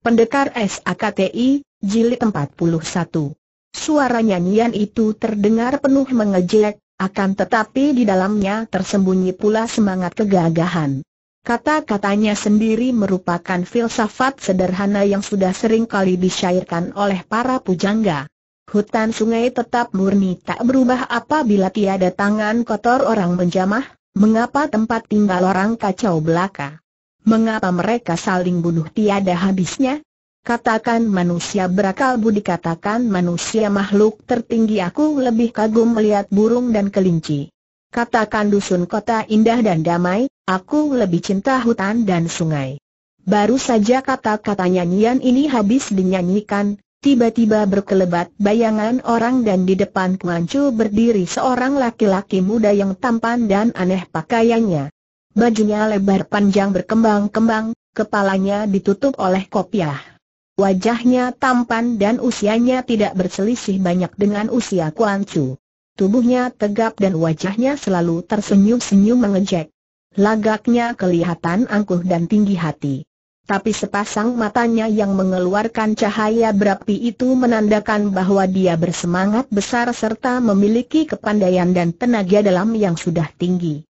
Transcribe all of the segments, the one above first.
Pendekar SAKTI, Jilid 41. Suara nyanyian itu terdengar penuh mengejek, akan tetapi di dalamnya tersembunyi pula semangat kegagahan. Kata-katanya sendiri merupakan filsafat sederhana yang sudah sering kali disyairkan oleh para pujangga. Hutan sungai tetap murni tak berubah apabila tiada tangan kotor orang menjamah, mengapa tempat tinggal orang kacau belaka. Mengapa mereka saling bunuh tiada habisnya? Katakan manusia berakal budi katakan manusia makhluk tertinggi aku lebih kagum melihat burung dan kelinci. Katakan dusun kota indah dan damai, aku lebih cinta hutan dan sungai. Baru saja kata-kata nyanyian ini habis dinyanyikan, tiba-tiba berkelebat bayangan orang dan di depan Kuancu berdiri seorang laki-laki muda yang tampan dan aneh pakaiannya. Bajunya lebar panjang berkembang-kembang, kepalanya ditutup oleh kopiah. Wajahnya tampan dan usianya tidak berselisih banyak dengan usia Kuan Chu. Tubuhnya tegap dan wajahnya selalu tersenyum-senyum mengejek. Lagaknya kelihatan angkuh dan tinggi hati. Tapi sepasang matanya yang mengeluarkan cahaya berapi itu menandakan bahwa dia bersemangat besar serta memiliki kepandaian dan tenaga dalam yang sudah tinggi.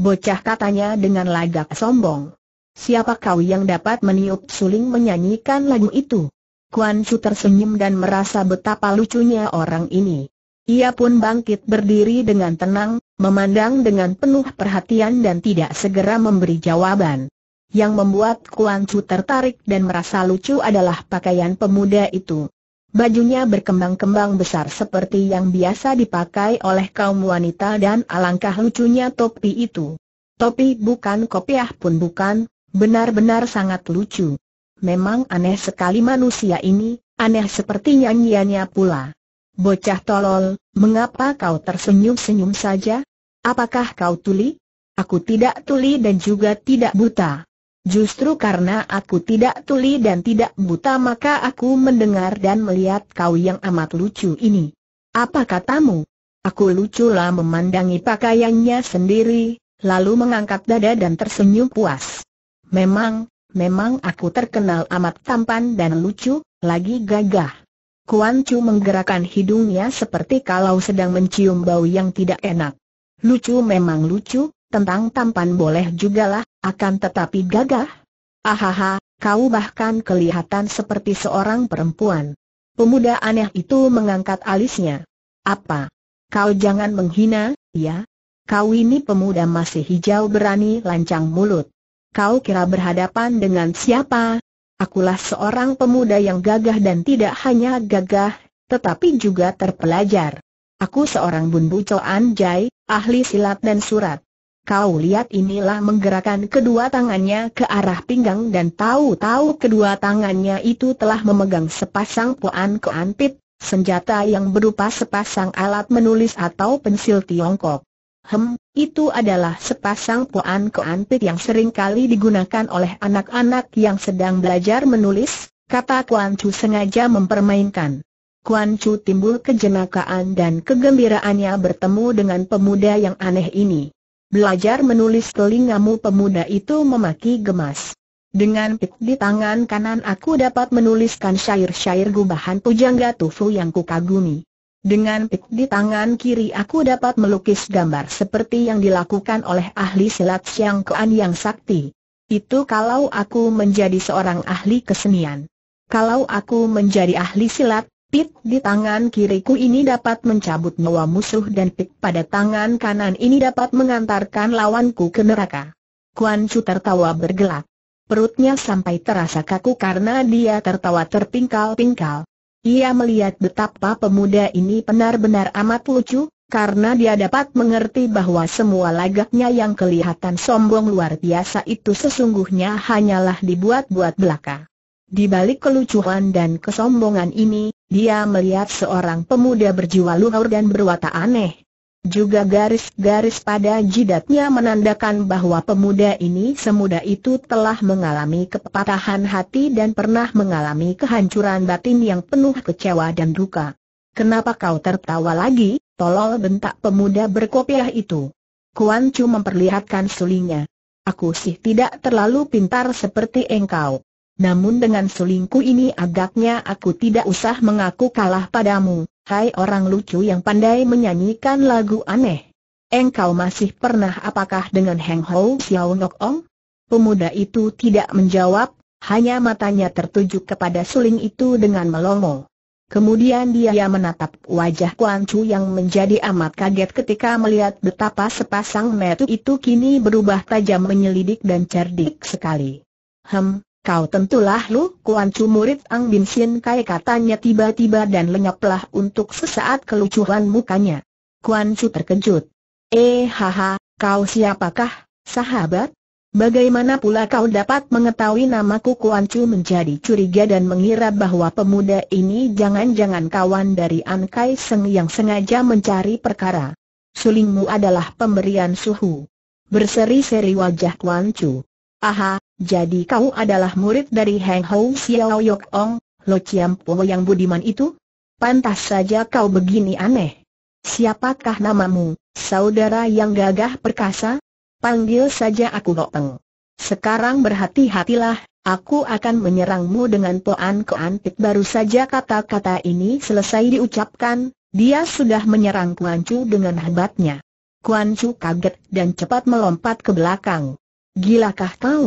Bocah katanya dengan lagak sombong. Siapa kau yang dapat meniup suling menyanyikan lagu itu? Kuan Chu tersenyum dan merasa betapa lucunya orang ini. Ia pun bangkit berdiri dengan tenang, memandang dengan penuh perhatian dan tidak segera memberi jawaban. Yang membuat Kuan Chu tertarik dan merasa lucu adalah pakaian pemuda itu. Bajunya berkembang-kembang besar seperti yang biasa dipakai oleh kaum wanita dan alangkah lucunya topi itu. Topi bukan kopiah pun bukan, benar-benar sangat lucu. Memang aneh sekali manusia ini, aneh seperti nyanyiannya pula. Bocah tolol, mengapa kau tersenyum-senyum saja? Apakah kau tuli? Aku tidak tuli dan juga tidak buta. Justru karena aku tidak tuli dan tidak buta maka aku mendengar dan melihat kau yang amat lucu ini. Apa katamu? Aku lucu lah memandangi pakaiannya sendiri, lalu mengangkat dada dan tersenyum puas. Memang, memang aku terkenal amat tampan dan lucu, lagi gagah. Kuan Chu menggerakkan hidungnya seperti kalau sedang mencium bau yang tidak enak. Lucu memang lucu, tentang tampan boleh juga lah, akan tetapi gagah. Ahaha, kau bahkan kelihatan seperti seorang perempuan. Pemuda aneh itu mengangkat alisnya. Apa? Kau jangan menghina, ya? Kau ini pemuda masih hijau berani lancang mulut. Kau kira berhadapan dengan siapa? Akulah seorang pemuda yang gagah dan tidak hanya gagah, tetapi juga terpelajar. Aku seorang Bun Bucoan Jai, ahli silat dan surat. Kau lihat inilah menggerakkan kedua tangannya ke arah pinggang dan tahu-tahu kedua tangannya itu telah memegang sepasang poan keantit, senjata yang berupa sepasang alat menulis atau pensil Tiongkok. Hem, itu adalah sepasang poan keantit yang sering kali digunakan oleh anak-anak yang sedang belajar menulis, kata Kuan Chu sengaja mempermainkan. Kuan Chu timbul kejenakaan dan kegembiraannya bertemu dengan pemuda yang aneh ini. Belajar menulis telingamu pemuda itu memaki gemas. Dengan pit di tangan kanan aku dapat menuliskan syair-syair gubahan pujangga tufu yang kukagumi. Dengan pit di tangan kiri aku dapat melukis gambar seperti yang dilakukan oleh ahli silat Siang kean yang sakti. Itu kalau aku menjadi seorang ahli kesenian. Kalau aku menjadi ahli silat, Pit di tangan kiriku ini dapat mencabut nyawa musuh dan pit pada tangan kanan ini dapat mengantarkan lawanku ke neraka. Kuan Chu tertawa bergelak. Perutnya sampai terasa kaku karena dia tertawa terpingkal-pingkal. Ia melihat betapa pemuda ini benar-benar amat lucu, karena dia dapat mengerti bahwa semua lagaknya yang kelihatan sombong luar biasa itu sesungguhnya hanyalah dibuat-buat belaka. Di balik kelucuan dan kesombongan ini, dia melihat seorang pemuda berjiwa luhur dan berwatak aneh. Juga garis-garis pada jidatnya menandakan bahwa pemuda ini semuda itu telah mengalami kepatahan hati dan pernah mengalami kehancuran batin yang penuh kecewa dan duka. Kenapa kau tertawa lagi, tolol bentak pemuda berkopiah itu. Kuan Chu memperlihatkan sulingnya. Aku sih tidak terlalu pintar seperti engkau. Namun dengan selingkuh ini agaknya aku tidak usah mengaku kalah padamu, hai orang lucu yang pandai menyanyikan lagu aneh. Engkau masih pernah apakah dengan Heng ho Xiao Nok Ong? Pemuda itu tidak menjawab, hanya matanya tertuju kepada suling itu dengan melongo. Kemudian dia menatap wajah Kuan Chu yang menjadi amat kaget ketika melihat betapa sepasang metu itu kini berubah tajam menyelidik dan cerdik sekali. Hem, Kau tentulah Lu Kuan Chu murid Ang Bin Sin Kai katanya tiba-tiba dan lenyaplah untuk sesaat kelucuan mukanya. Kuan Chu terkejut. Eh haha, kau siapakah, sahabat? Bagaimana pula kau dapat mengetahui namaku Kuan Chu menjadi curiga dan mengira bahwa pemuda ini jangan-jangan kawan dari An Kai Seng yang sengaja mencari perkara. Sulingmu adalah pemberian suhu. Berseri-seri wajah Kuan Chu. Aha, jadi kau adalah murid dari Heng Hou Xiao Yok Ong, Lo Chiam Po yang budiman itu? Pantas saja kau begini aneh. Siapakah namamu, saudara yang gagah perkasa? Panggil saja aku Lo Peng. Sekarang berhati-hatilah, aku akan menyerangmu dengan poan keantik. baru saja kata-kata ini selesai diucapkan, dia sudah menyerang Kuan Chu dengan hebatnya. Kuan Chu kaget dan cepat melompat ke belakang. Gilakah kau?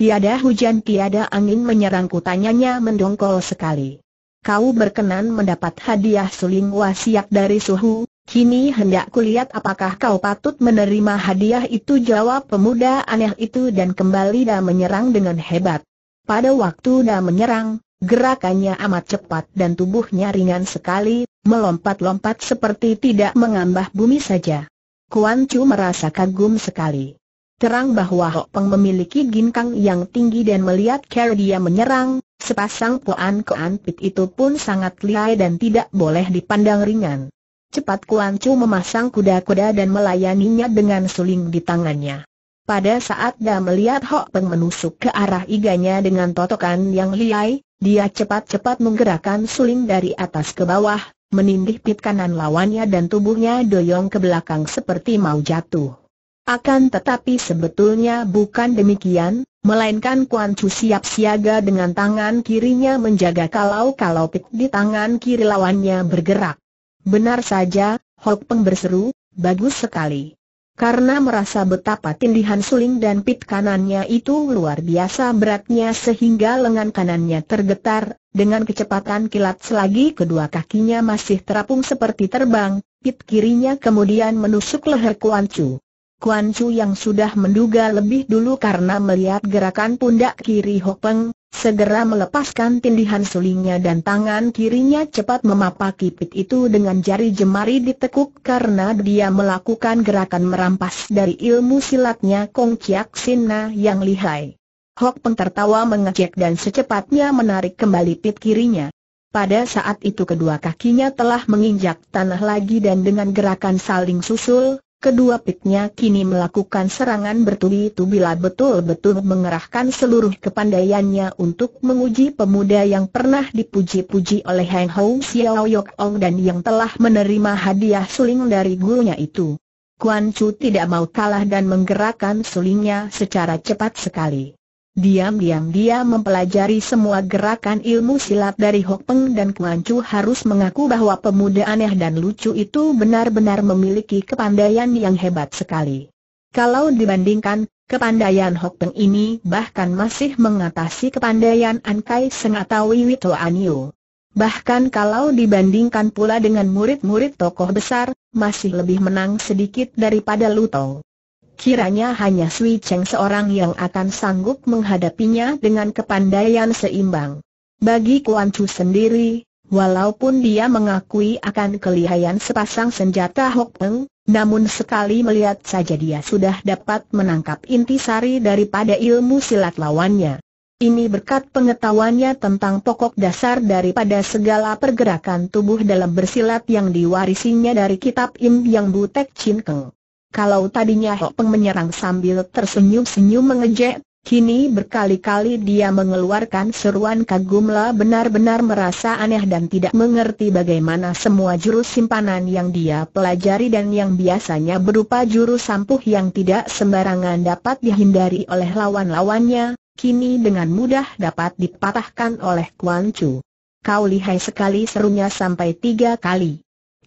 Tiada hujan tiada angin menyerang tanyanya mendongkol sekali. Kau berkenan mendapat hadiah suling wasiat dari suhu, kini hendak kulihat apakah kau patut menerima hadiah itu jawab pemuda aneh itu dan kembali dah menyerang dengan hebat. Pada waktu dah menyerang, Gerakannya amat cepat dan tubuhnya ringan sekali, melompat-lompat seperti tidak mengambah bumi saja. Kuan Chu merasa kagum sekali terang bahwa Ho Peng memiliki ginkang yang tinggi dan melihat cara dia menyerang, sepasang Kuan Kuan Pit itu pun sangat lihai dan tidak boleh dipandang ringan. Cepat Kuan Chu memasang kuda-kuda dan melayaninya dengan suling di tangannya. Pada saat dia melihat Ho Peng menusuk ke arah iganya dengan totokan yang lihai, dia cepat-cepat menggerakkan suling dari atas ke bawah, menindih pit kanan lawannya dan tubuhnya doyong ke belakang seperti mau jatuh. Akan tetapi sebetulnya bukan demikian, melainkan Kuan Chu siap siaga dengan tangan kirinya menjaga kalau-kalau pik di tangan kiri lawannya bergerak. Benar saja, Hok Peng berseru, bagus sekali. Karena merasa betapa tindihan suling dan pit kanannya itu luar biasa beratnya sehingga lengan kanannya tergetar, dengan kecepatan kilat selagi kedua kakinya masih terapung seperti terbang, pit kirinya kemudian menusuk leher Kuan Chu. Kuan Chu yang sudah menduga lebih dulu karena melihat gerakan pundak kiri Hock Peng, segera melepaskan tindihan sulingnya dan tangan kirinya cepat memapah kipit itu dengan jari jemari ditekuk karena dia melakukan gerakan merampas dari ilmu silatnya Kong Chiak Sina yang lihai. Hok Peng tertawa mengejek dan secepatnya menarik kembali pit kirinya. Pada saat itu kedua kakinya telah menginjak tanah lagi dan dengan gerakan saling susul, kedua pitnya kini melakukan serangan bertubi-tubi lah betul-betul mengerahkan seluruh kepandaiannya untuk menguji pemuda yang pernah dipuji-puji oleh Heng Hou Xiao Yok Ong dan yang telah menerima hadiah suling dari gurunya itu. Kuan Chu tidak mau kalah dan menggerakkan sulingnya secara cepat sekali. Diam-diam dia mempelajari semua gerakan ilmu silat dari Hok Peng dan Kuan Chu harus mengaku bahwa pemuda aneh dan lucu itu benar-benar memiliki kepandaian yang hebat sekali. Kalau dibandingkan, kepandaian Hok Peng ini bahkan masih mengatasi kepandaian An Kai Seng atau Wito Anio. Bahkan kalau dibandingkan pula dengan murid-murid tokoh besar, masih lebih menang sedikit daripada Lutong. Kiranya hanya Sui Cheng seorang yang akan sanggup menghadapinya dengan kepandaian seimbang. Bagi Kuan Chu sendiri, walaupun dia mengakui akan kelihayan sepasang senjata Hok Peng, namun sekali melihat saja dia sudah dapat menangkap intisari daripada ilmu silat lawannya. Ini berkat pengetahuannya tentang pokok dasar daripada segala pergerakan tubuh dalam bersilat yang diwarisinya dari kitab Im Yang Butek Chin Keng. Kalau tadinya Hok Peng menyerang sambil tersenyum-senyum mengejek, kini berkali-kali dia mengeluarkan seruan kagumlah benar-benar merasa aneh dan tidak mengerti bagaimana semua jurus simpanan yang dia pelajari dan yang biasanya berupa jurus sampuh yang tidak sembarangan dapat dihindari oleh lawan-lawannya, kini dengan mudah dapat dipatahkan oleh Kuan Chu. Kau lihai sekali serunya sampai tiga kali.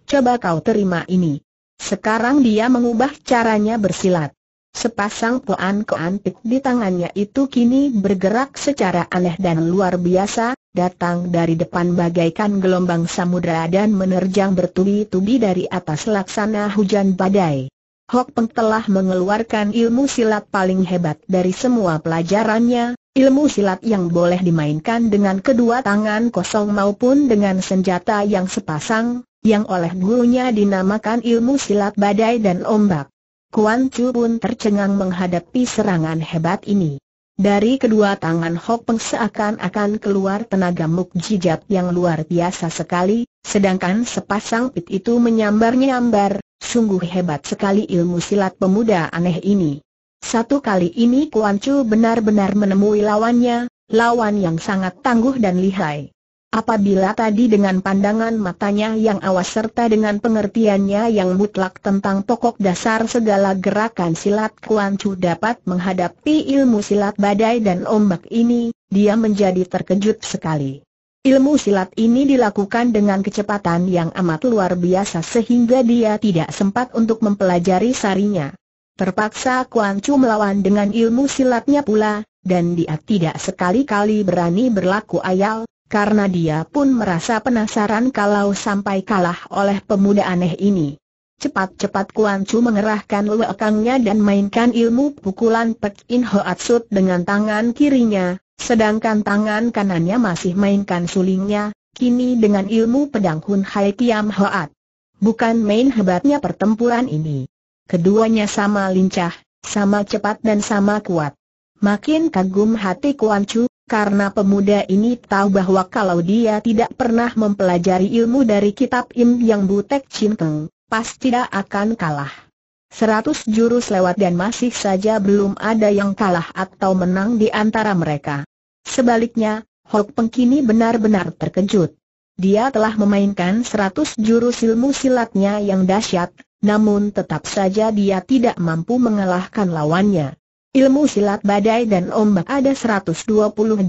Coba kau terima ini. Sekarang dia mengubah caranya bersilat. Sepasang poan keantik di tangannya itu kini bergerak secara aneh dan luar biasa, datang dari depan bagaikan gelombang samudera dan menerjang bertubi-tubi dari atas laksana hujan badai. Hok Peng telah mengeluarkan ilmu silat paling hebat dari semua pelajarannya, ilmu silat yang boleh dimainkan dengan kedua tangan kosong maupun dengan senjata yang sepasang, yang oleh gurunya dinamakan ilmu silat badai dan ombak. Kuan Chu pun tercengang menghadapi serangan hebat ini. Dari kedua tangan Hok Peng seakan-akan keluar tenaga mukjizat yang luar biasa sekali, sedangkan sepasang pit itu menyambar-nyambar, sungguh hebat sekali ilmu silat pemuda aneh ini. Satu kali ini Kuan Chu benar-benar menemui lawannya, lawan yang sangat tangguh dan lihai. Apabila tadi dengan pandangan matanya yang awas serta dengan pengertiannya yang mutlak tentang pokok dasar segala gerakan silat Kuan Chu dapat menghadapi ilmu silat badai dan ombak ini, dia menjadi terkejut sekali. Ilmu silat ini dilakukan dengan kecepatan yang amat luar biasa sehingga dia tidak sempat untuk mempelajari sarinya. Terpaksa Kuan Chu melawan dengan ilmu silatnya pula, dan dia tidak sekali-kali berani berlaku ayal, karena dia pun merasa penasaran kalau sampai kalah oleh pemuda aneh ini. Cepat-cepat Kuan Chu mengerahkan lekangnya dan mainkan ilmu pukulan Pek In Hoat Sut dengan tangan kirinya, sedangkan tangan kanannya masih mainkan sulingnya, kini dengan ilmu pedang Hun Hai Kiam Hoat. Bukan main hebatnya pertempuran ini. Keduanya sama lincah, sama cepat dan sama kuat. Makin kagum hati Kuan Chu, karena pemuda ini tahu bahwa kalau dia tidak pernah mempelajari ilmu dari kitab Im Yang Butek Cinteng, pasti tidak akan kalah. Seratus jurus lewat dan masih saja belum ada yang kalah atau menang di antara mereka. Sebaliknya, Hok Pengkini benar-benar terkejut. Dia telah memainkan seratus jurus ilmu silatnya yang dahsyat, namun tetap saja dia tidak mampu mengalahkan lawannya. Ilmu silat badai dan ombak ada 120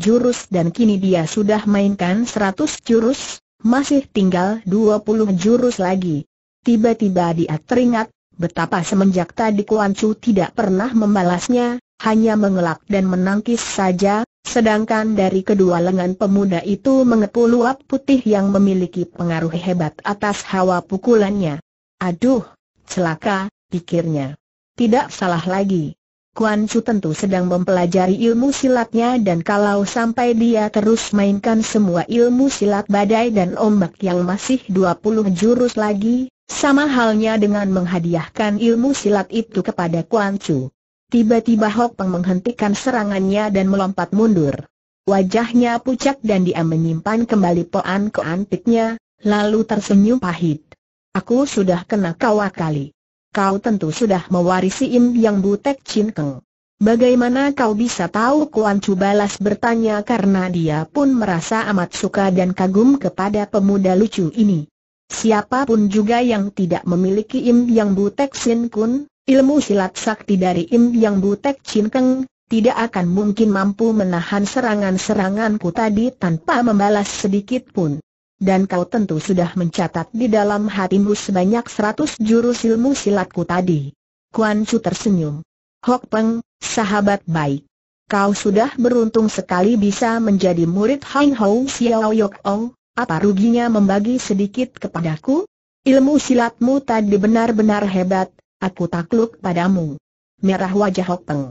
jurus dan kini dia sudah mainkan 100 jurus, masih tinggal 20 jurus lagi. Tiba-tiba dia teringat, betapa semenjak tadi Kuan Chu tidak pernah membalasnya, hanya mengelak dan menangkis saja, sedangkan dari kedua lengan pemuda itu mengepul luap putih yang memiliki pengaruh hebat atas hawa pukulannya. Aduh, celaka, pikirnya. Tidak salah lagi. Kuan Chu tentu sedang mempelajari ilmu silatnya dan kalau sampai dia terus mainkan semua ilmu silat badai dan ombak yang masih 20 jurus lagi, sama halnya dengan menghadiahkan ilmu silat itu kepada Kuan Chu. Tiba-tiba Hok Peng menghentikan serangannya dan melompat mundur. Wajahnya pucat dan dia menyimpan kembali poan keantiknya, lalu tersenyum pahit. Aku sudah kena kau akali kau tentu sudah mewarisi Im Yang Butek Chin Keng. Bagaimana kau bisa tahu Kuan Chu balas bertanya karena dia pun merasa amat suka dan kagum kepada pemuda lucu ini. Siapapun juga yang tidak memiliki Im Yang Butek cinkun, Kun, ilmu silat sakti dari Im Yang Butek Chin Keng, tidak akan mungkin mampu menahan serangan-seranganku tadi tanpa membalas sedikit pun dan kau tentu sudah mencatat di dalam hatimu sebanyak seratus jurus ilmu silatku tadi. Kuan Chu tersenyum. Hok Peng, sahabat baik. Kau sudah beruntung sekali bisa menjadi murid Hang Hou Xiao Yok Ong, apa ruginya membagi sedikit kepadaku? Ilmu silatmu tadi benar-benar hebat, aku takluk padamu. Merah wajah Hok Peng.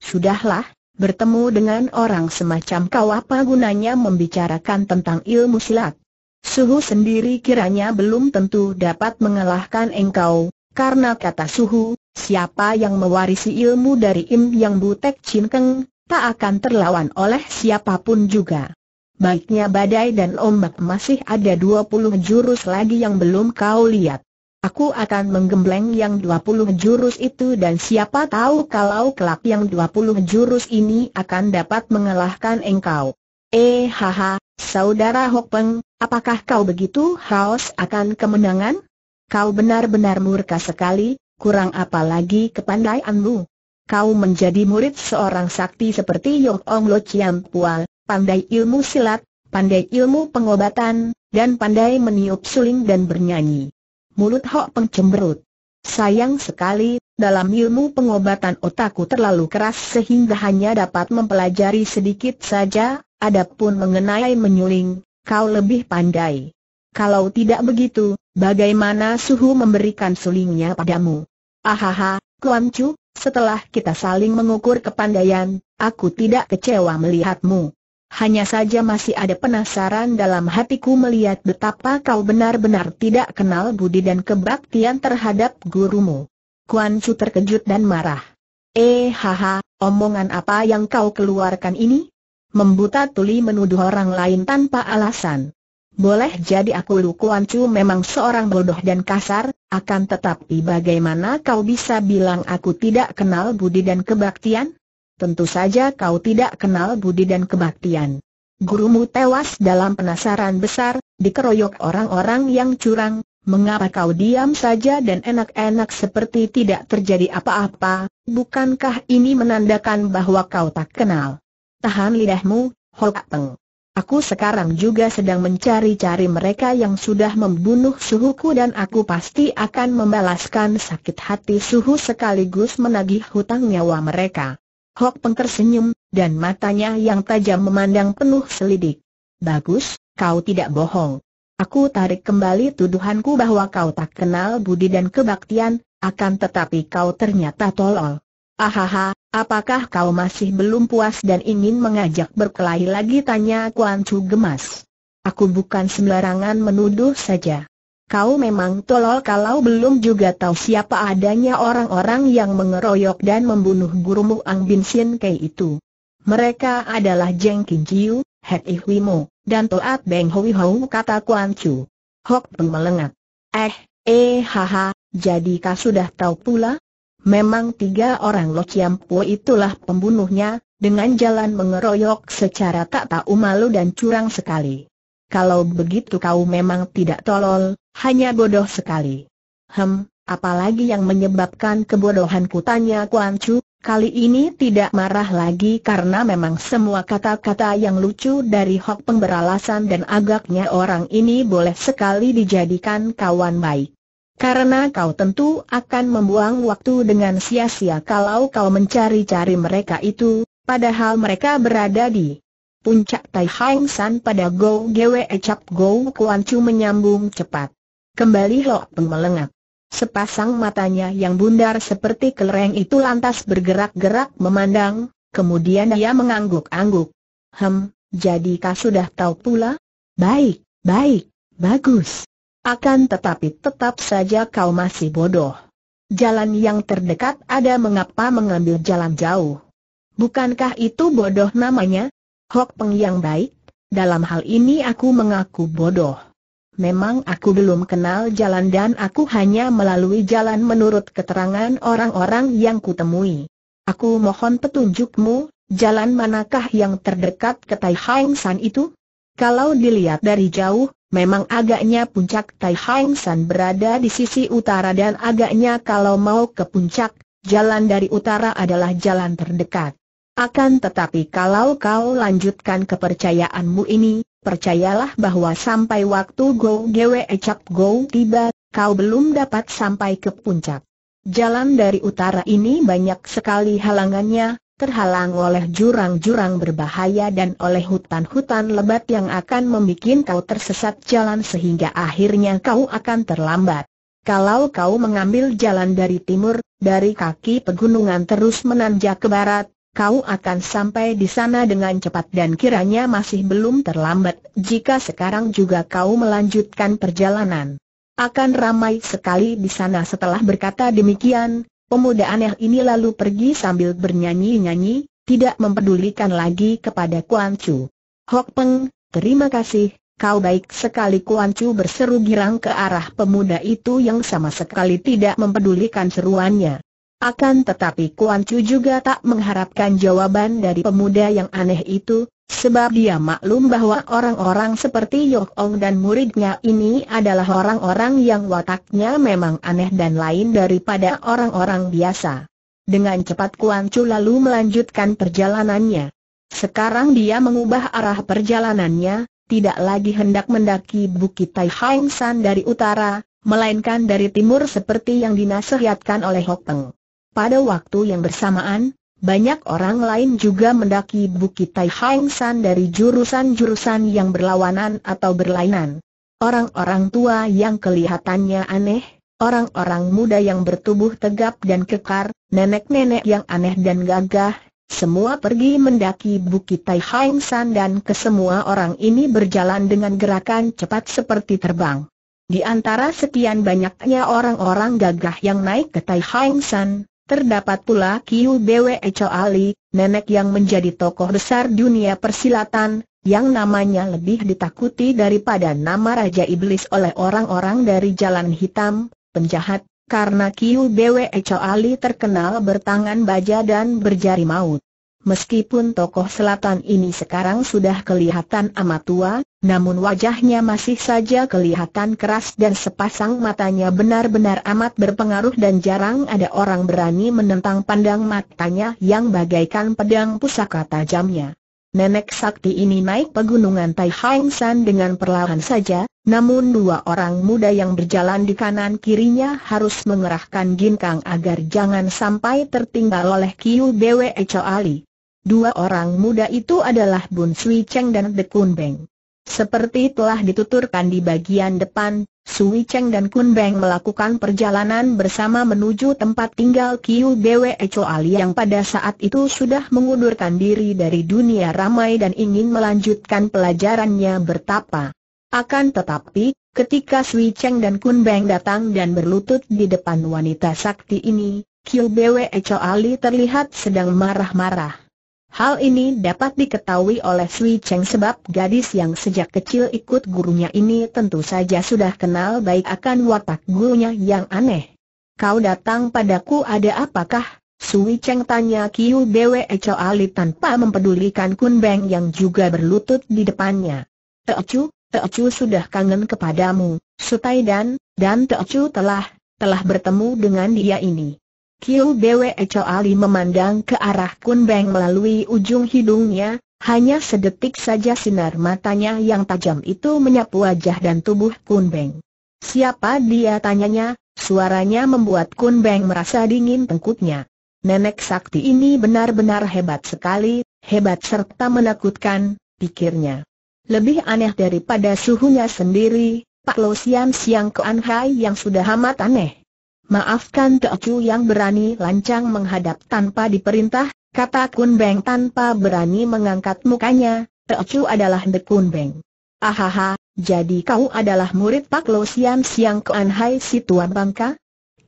Sudahlah, bertemu dengan orang semacam kau apa gunanya membicarakan tentang ilmu silat? Suhu sendiri kiranya belum tentu dapat mengalahkan engkau, karena kata Suhu, siapa yang mewarisi ilmu dari Im Yang Butek Chin Keng, tak akan terlawan oleh siapapun juga. Baiknya badai dan ombak masih ada 20 jurus lagi yang belum kau lihat. Aku akan menggembleng yang 20 jurus itu dan siapa tahu kalau kelak yang 20 jurus ini akan dapat mengalahkan engkau. Eh haha, Saudara Hok Peng, apakah kau begitu haus akan kemenangan? Kau benar-benar murka sekali, kurang apa lagi kepandaianmu. Kau menjadi murid seorang sakti seperti Yong Ong Lo Chiam Pual, pandai ilmu silat, pandai ilmu pengobatan, dan pandai meniup suling dan bernyanyi. Mulut Hok Peng cemberut. Sayang sekali, dalam ilmu pengobatan otakku terlalu keras sehingga hanya dapat mempelajari sedikit saja, Adapun mengenai menyuling, kau lebih pandai. Kalau tidak begitu, bagaimana suhu memberikan sulingnya padamu? Ahaha, Kuan Chu, setelah kita saling mengukur kepandaian, aku tidak kecewa melihatmu. Hanya saja masih ada penasaran dalam hatiku melihat betapa kau benar-benar tidak kenal budi dan kebaktian terhadap gurumu. Kuan Chu terkejut dan marah. Eh haha, omongan apa yang kau keluarkan ini? membuta tuli menuduh orang lain tanpa alasan. Boleh jadi aku Lu Kuan Chu memang seorang bodoh dan kasar, akan tetapi bagaimana kau bisa bilang aku tidak kenal budi dan kebaktian? Tentu saja kau tidak kenal budi dan kebaktian. Gurumu tewas dalam penasaran besar, dikeroyok orang-orang yang curang, mengapa kau diam saja dan enak-enak seperti tidak terjadi apa-apa, bukankah ini menandakan bahwa kau tak kenal? Tahan lidahmu, Hoak Peng. Aku sekarang juga sedang mencari-cari mereka yang sudah membunuh suhuku dan aku pasti akan membalaskan sakit hati suhu sekaligus menagih hutang nyawa mereka. Hok Peng tersenyum, dan matanya yang tajam memandang penuh selidik. Bagus, kau tidak bohong. Aku tarik kembali tuduhanku bahwa kau tak kenal budi dan kebaktian, akan tetapi kau ternyata tolol. Ahaha, Apakah kau masih belum puas dan ingin mengajak berkelahi lagi? Tanya Kuan Chu gemas. Aku bukan sembarangan menuduh saja. Kau memang tolol kalau belum juga tahu siapa adanya orang-orang yang mengeroyok dan membunuh gurumu Ang Bin Sien Kei itu. Mereka adalah Jeng Kin Jiu, Het Ih Wimo, dan Toat Beng Hoi Hou kata Kuan Chu. Hok Peng melengak. Eh, eh haha, jadi kau sudah tahu pula? Memang tiga orang Lo Po itulah pembunuhnya, dengan jalan mengeroyok secara tak tahu malu dan curang sekali. Kalau begitu kau memang tidak tolol, hanya bodoh sekali. Hem, apalagi yang menyebabkan kebodohanku tanya Kuan Chu, kali ini tidak marah lagi karena memang semua kata-kata yang lucu dari Hok pemberalasan dan agaknya orang ini boleh sekali dijadikan kawan baik. Karena kau tentu akan membuang waktu dengan sia-sia kalau kau mencari-cari mereka itu, padahal mereka berada di puncak Tai Hang San pada Go Gwe Ecap Go Kuan Chu menyambung cepat. Kembali Lok Peng melengak. Sepasang matanya yang bundar seperti kelereng itu lantas bergerak-gerak memandang, kemudian dia mengangguk-angguk. Hem, kau sudah tahu pula? Baik, baik, bagus. Akan tetapi tetap saja kau masih bodoh. Jalan yang terdekat ada mengapa mengambil jalan jauh. Bukankah itu bodoh namanya? Hok Peng yang baik, dalam hal ini aku mengaku bodoh. Memang aku belum kenal jalan dan aku hanya melalui jalan menurut keterangan orang-orang yang kutemui. Aku mohon petunjukmu, jalan manakah yang terdekat ke Tai Hang San itu? Kalau dilihat dari jauh, Memang agaknya puncak Tai Hang San berada di sisi utara dan agaknya kalau mau ke puncak, jalan dari utara adalah jalan terdekat. Akan tetapi kalau kau lanjutkan kepercayaanmu ini, percayalah bahwa sampai waktu Go Gwe Cap Go tiba, kau belum dapat sampai ke puncak. Jalan dari utara ini banyak sekali halangannya, terhalang oleh jurang-jurang berbahaya dan oleh hutan-hutan lebat yang akan membuat kau tersesat jalan sehingga akhirnya kau akan terlambat. Kalau kau mengambil jalan dari timur, dari kaki pegunungan terus menanjak ke barat, kau akan sampai di sana dengan cepat dan kiranya masih belum terlambat jika sekarang juga kau melanjutkan perjalanan. Akan ramai sekali di sana setelah berkata demikian, Pemuda aneh ini lalu pergi sambil bernyanyi-nyanyi, tidak mempedulikan lagi kepada Kuan Chu. Hok Peng, terima kasih, kau baik sekali Kuan Chu berseru girang ke arah pemuda itu yang sama sekali tidak mempedulikan seruannya. Akan tetapi Kuan Chu juga tak mengharapkan jawaban dari pemuda yang aneh itu, Sebab dia maklum bahwa orang-orang seperti Yok Ong dan muridnya ini adalah orang-orang yang wataknya memang aneh dan lain daripada orang-orang biasa. Dengan cepat Kuan Chu lalu melanjutkan perjalanannya. Sekarang dia mengubah arah perjalanannya, tidak lagi hendak mendaki Bukit Tai Hang San dari utara, melainkan dari timur seperti yang dinasihatkan oleh Hok Teng. Pada waktu yang bersamaan, banyak orang lain juga mendaki Bukit Tai Hang San dari jurusan-jurusan yang berlawanan atau berlainan. Orang-orang tua yang kelihatannya aneh, orang-orang muda yang bertubuh tegap dan kekar, nenek-nenek yang aneh dan gagah, semua pergi mendaki Bukit Tai Hang San dan kesemua orang ini berjalan dengan gerakan cepat seperti terbang. Di antara sekian banyaknya orang-orang gagah yang naik ke Tai Hang San, Terdapat pula Kiu Bwe Cho Ali, nenek yang menjadi tokoh besar dunia persilatan, yang namanya lebih ditakuti daripada nama Raja Iblis oleh orang-orang dari Jalan Hitam, penjahat, karena Kiu Bwe Cho Ali terkenal bertangan baja dan berjari maut. Meskipun tokoh selatan ini sekarang sudah kelihatan amat tua, namun wajahnya masih saja kelihatan keras dan sepasang matanya benar-benar amat berpengaruh dan jarang ada orang berani menentang pandang matanya yang bagaikan pedang pusaka tajamnya. Nenek sakti ini naik pegunungan Tai Hang San dengan perlahan saja, namun dua orang muda yang berjalan di kanan kirinya harus mengerahkan ginkang agar jangan sampai tertinggal oleh Kiu Bwe Ali. Dua orang muda itu adalah Bun Sui Cheng dan Dekun Beng. Seperti telah dituturkan di bagian depan, Sui Cheng dan Kun Beng melakukan perjalanan bersama menuju tempat tinggal Kiu Bwe Choali yang pada saat itu sudah mengundurkan diri dari dunia ramai dan ingin melanjutkan pelajarannya bertapa. Akan tetapi, ketika Sui Cheng dan Kun Beng datang dan berlutut di depan wanita sakti ini, Kiu Bwe Choali terlihat sedang marah-marah. Hal ini dapat diketahui oleh Sui Cheng sebab gadis yang sejak kecil ikut gurunya ini tentu saja sudah kenal baik akan watak gurunya yang aneh. Kau datang padaku ada apakah? Sui Cheng tanya Kiu Bwe Cho Ali tanpa mempedulikan Kun Beng yang juga berlutut di depannya. Teocu, Teocu sudah kangen kepadamu, Sutai dan, dan Teocu telah, telah bertemu dengan dia ini. Kiu Bwe Ali memandang ke arah Kun Beng melalui ujung hidungnya, hanya sedetik saja sinar matanya yang tajam itu menyapu wajah dan tubuh Kun Beng. Siapa dia tanyanya, suaranya membuat Kun Beng merasa dingin tengkutnya. Nenek sakti ini benar-benar hebat sekali, hebat serta menakutkan, pikirnya. Lebih aneh daripada suhunya sendiri, Pak Lo Sian Siang Kuan Hai yang sudah amat aneh. Maafkan Chu yang berani lancang menghadap tanpa diperintah, kata Kun Beng tanpa berani mengangkat mukanya, Chu adalah The Kun Beng. Ahaha, jadi kau adalah murid Pak Lo Sian Siang Kuan Hai si tua Bangka?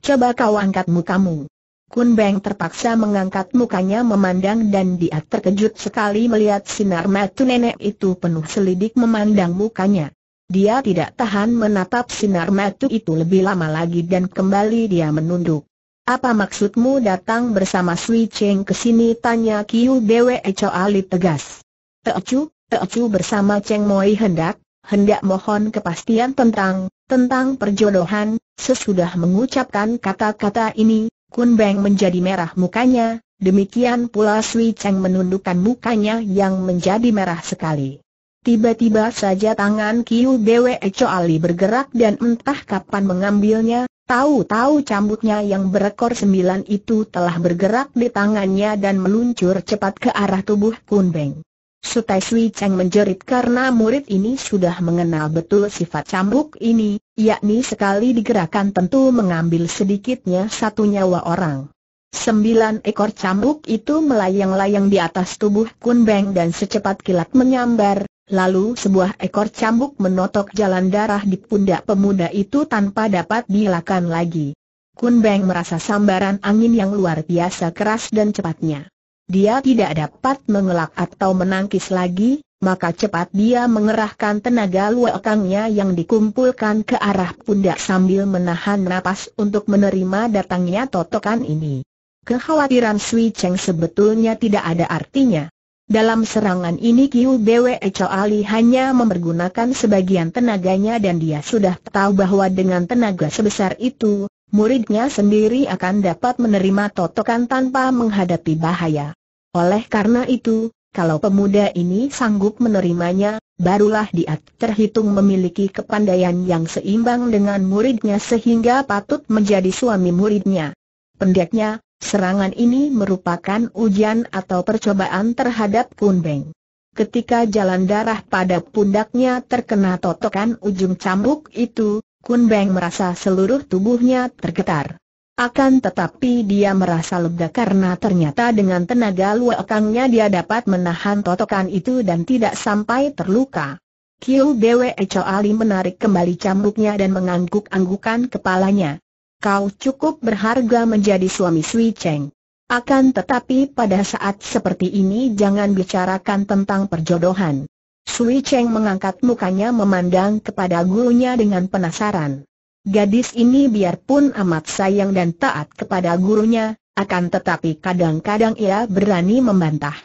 Coba kau angkat mukamu. Kun Beng terpaksa mengangkat mukanya memandang dan dia terkejut sekali melihat sinar mata nenek itu penuh selidik memandang mukanya. Dia tidak tahan menatap sinar mata itu lebih lama lagi dan kembali dia menunduk. Apa maksudmu datang bersama Sui Cheng ke sini? Tanya Kiu Bwe Ali tegas. Teocu, Teocu bersama Cheng Moi hendak, hendak mohon kepastian tentang, tentang perjodohan, sesudah mengucapkan kata-kata ini, Kun Beng menjadi merah mukanya, demikian pula Sui Cheng menundukkan mukanya yang menjadi merah sekali. Tiba-tiba saja tangan Kiu Bwe Ali bergerak dan entah kapan mengambilnya, tahu-tahu cambuknya yang berekor sembilan itu telah bergerak di tangannya dan meluncur cepat ke arah tubuh Kun Beng. Sutai Sui Cheng menjerit karena murid ini sudah mengenal betul sifat cambuk ini, yakni sekali digerakkan tentu mengambil sedikitnya satu nyawa orang. Sembilan ekor cambuk itu melayang-layang di atas tubuh Kun Beng dan secepat kilat menyambar, Lalu sebuah ekor cambuk menotok jalan darah di pundak pemuda itu tanpa dapat dilakukan lagi. Kun Beng merasa sambaran angin yang luar biasa keras dan cepatnya. Dia tidak dapat mengelak atau menangkis lagi, maka cepat dia mengerahkan tenaga luakangnya yang dikumpulkan ke arah pundak sambil menahan napas untuk menerima datangnya totokan ini. Kekhawatiran Sui Cheng sebetulnya tidak ada artinya. Dalam serangan ini Kiu Bwe Ali hanya mempergunakan sebagian tenaganya dan dia sudah tahu bahwa dengan tenaga sebesar itu, muridnya sendiri akan dapat menerima totokan tanpa menghadapi bahaya. Oleh karena itu, kalau pemuda ini sanggup menerimanya, barulah dia terhitung memiliki kepandaian yang seimbang dengan muridnya sehingga patut menjadi suami muridnya. Pendeknya, Serangan ini merupakan ujian atau percobaan terhadap Kun Beng. Ketika jalan darah pada pundaknya terkena totokan ujung cambuk itu, Kun Beng merasa seluruh tubuhnya tergetar. Akan tetapi dia merasa lega karena ternyata dengan tenaga luakangnya dia dapat menahan totokan itu dan tidak sampai terluka. Kiu Bwe Choali menarik kembali cambuknya dan mengangguk-anggukan kepalanya kau cukup berharga menjadi suami Sui Cheng. Akan tetapi pada saat seperti ini jangan bicarakan tentang perjodohan. Sui Cheng mengangkat mukanya memandang kepada gurunya dengan penasaran. Gadis ini biarpun amat sayang dan taat kepada gurunya, akan tetapi kadang-kadang ia berani membantah.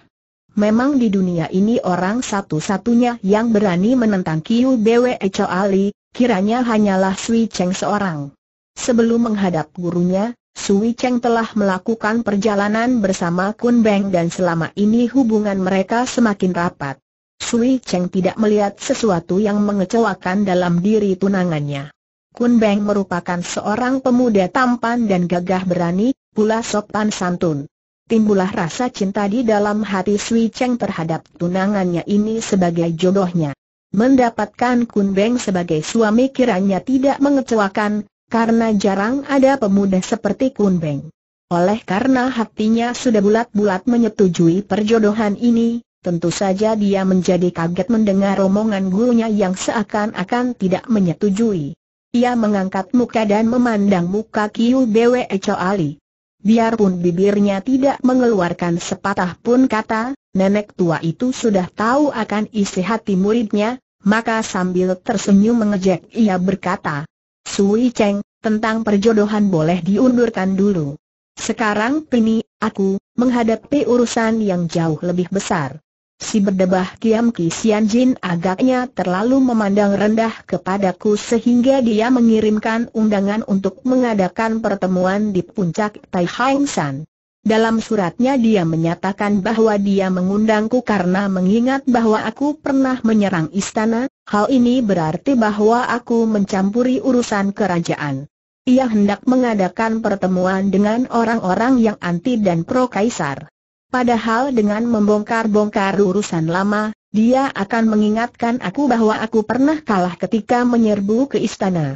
Memang di dunia ini orang satu-satunya yang berani menentang Kiu Bwe Cho Ali, kiranya hanyalah Sui Cheng seorang. Sebelum menghadap gurunya, Sui Cheng telah melakukan perjalanan bersama Kun Beng dan selama ini hubungan mereka semakin rapat. Sui Cheng tidak melihat sesuatu yang mengecewakan dalam diri tunangannya. Kun Beng merupakan seorang pemuda tampan dan gagah berani, pula sopan santun. Timbulah rasa cinta di dalam hati Sui Cheng terhadap tunangannya ini sebagai jodohnya. Mendapatkan Kun Beng sebagai suami kiranya tidak mengecewakan, karena jarang ada pemuda seperti Kun Beng. Oleh karena hatinya sudah bulat-bulat menyetujui perjodohan ini, tentu saja dia menjadi kaget mendengar omongan gurunya yang seakan-akan tidak menyetujui. Ia mengangkat muka dan memandang muka Kiu Bwe Ali. Biarpun bibirnya tidak mengeluarkan sepatah pun kata, nenek tua itu sudah tahu akan isi hati muridnya, maka sambil tersenyum mengejek ia berkata, Sui Cheng, tentang perjodohan boleh diundurkan dulu. Sekarang ini, aku, menghadapi urusan yang jauh lebih besar. Si berdebah Kiam Ki Jin agaknya terlalu memandang rendah kepadaku sehingga dia mengirimkan undangan untuk mengadakan pertemuan di puncak Tai Hang San. Dalam suratnya dia menyatakan bahwa dia mengundangku karena mengingat bahwa aku pernah menyerang istana, Hal ini berarti bahwa aku mencampuri urusan kerajaan. Ia hendak mengadakan pertemuan dengan orang-orang yang anti dan pro kaisar. Padahal dengan membongkar-bongkar urusan lama, dia akan mengingatkan aku bahwa aku pernah kalah ketika menyerbu ke istana.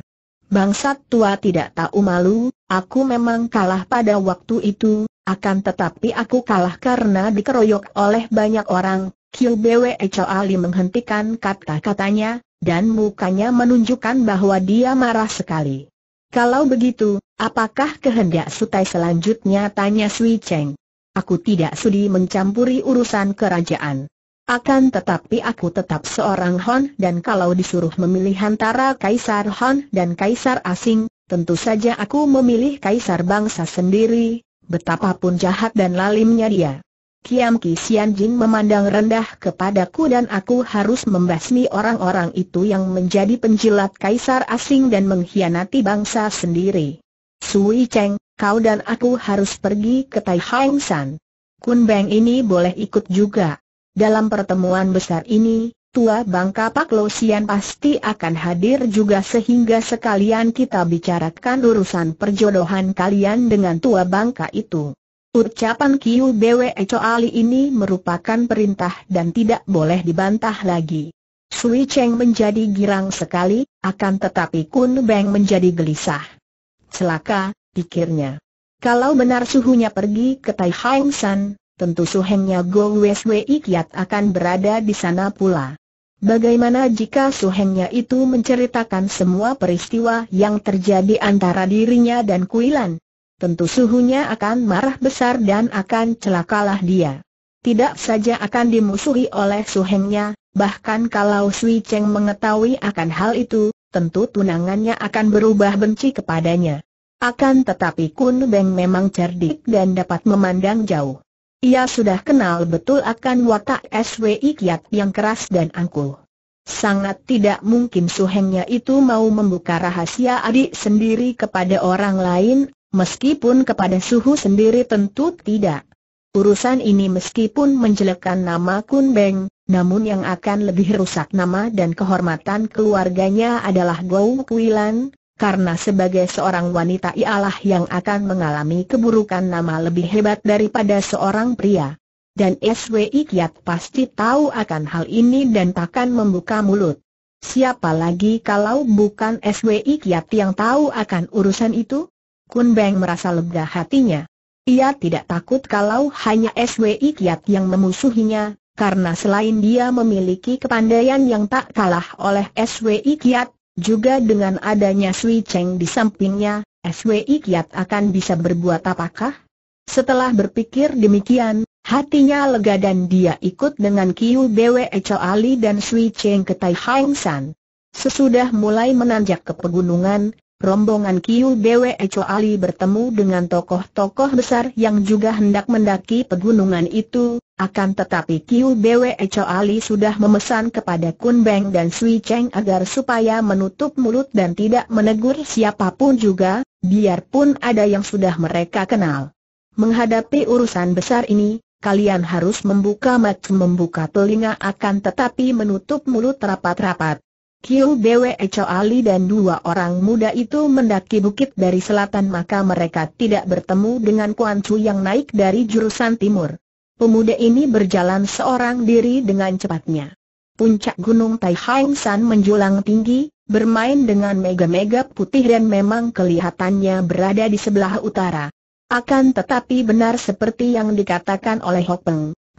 Bangsat tua tidak tahu malu, aku memang kalah pada waktu itu, akan tetapi aku kalah karena dikeroyok oleh banyak orang, Kiu Bwe Ali menghentikan kata-katanya, dan mukanya menunjukkan bahwa dia marah sekali. Kalau begitu, apakah kehendak Sutai selanjutnya tanya Sui Cheng? Aku tidak sudi mencampuri urusan kerajaan. Akan tetapi aku tetap seorang Hon dan kalau disuruh memilih antara Kaisar Hon dan Kaisar asing, tentu saja aku memilih Kaisar bangsa sendiri, betapapun jahat dan lalimnya dia. Kiam Ki Jin memandang rendah kepadaku dan aku harus membasmi orang-orang itu yang menjadi penjilat kaisar asing dan mengkhianati bangsa sendiri. Sui Cheng, kau dan aku harus pergi ke Tai Hang San. Kun Beng ini boleh ikut juga. Dalam pertemuan besar ini, Tua Bangka Pak Lo Sian pasti akan hadir juga sehingga sekalian kita bicarakan urusan perjodohan kalian dengan Tua Bangka itu. Ucapan Kiu Bwe Choali ini merupakan perintah dan tidak boleh dibantah lagi. Sui Cheng menjadi girang sekali, akan tetapi Kun Beng menjadi gelisah. Celaka, pikirnya. Kalau benar suhunya pergi ke Tai Hang San, tentu suhengnya Go Wei Kiat akan berada di sana pula. Bagaimana jika suhengnya itu menceritakan semua peristiwa yang terjadi antara dirinya dan Kuilan? tentu suhunya akan marah besar dan akan celakalah dia. Tidak saja akan dimusuhi oleh suhengnya, bahkan kalau Sui Cheng mengetahui akan hal itu, tentu tunangannya akan berubah benci kepadanya. Akan tetapi Kun Beng memang cerdik dan dapat memandang jauh. Ia sudah kenal betul akan watak SWI Kiat yang keras dan angkuh. Sangat tidak mungkin suhengnya itu mau membuka rahasia adik sendiri kepada orang lain, Meskipun kepada suhu sendiri tentu tidak. Urusan ini meskipun menjelekkan nama Kun Beng, namun yang akan lebih rusak nama dan kehormatan keluarganya adalah Gou Kuilan, karena sebagai seorang wanita ialah yang akan mengalami keburukan nama lebih hebat daripada seorang pria. Dan SWI Kiat pasti tahu akan hal ini dan takkan membuka mulut. Siapa lagi kalau bukan SWI Kiat yang tahu akan urusan itu? Kun Beng merasa lega hatinya. Ia tidak takut kalau hanya SWI Kiat yang memusuhinya, karena selain dia memiliki kepandaian yang tak kalah oleh SWI Kiat, juga dengan adanya Sui Cheng di sampingnya, SWI Kiat akan bisa berbuat apakah? Setelah berpikir demikian, hatinya lega dan dia ikut dengan Kiu Bwe Cho Ali dan Sui Cheng ke Tai Hang San. Sesudah mulai menanjak ke pegunungan, rombongan Kiu Cho Ali bertemu dengan tokoh-tokoh besar yang juga hendak mendaki pegunungan itu, akan tetapi Kiu Cho Ali sudah memesan kepada Kun Beng dan Sui Cheng agar supaya menutup mulut dan tidak menegur siapapun juga, biarpun ada yang sudah mereka kenal. Menghadapi urusan besar ini, kalian harus membuka mata membuka telinga akan tetapi menutup mulut rapat-rapat. Kiu Bwe Ali dan dua orang muda itu mendaki bukit dari selatan maka mereka tidak bertemu dengan Kuan Chu yang naik dari jurusan timur. Pemuda ini berjalan seorang diri dengan cepatnya. Puncak Gunung Tai Hang San menjulang tinggi, bermain dengan mega-mega putih dan memang kelihatannya berada di sebelah utara. Akan tetapi benar seperti yang dikatakan oleh Hok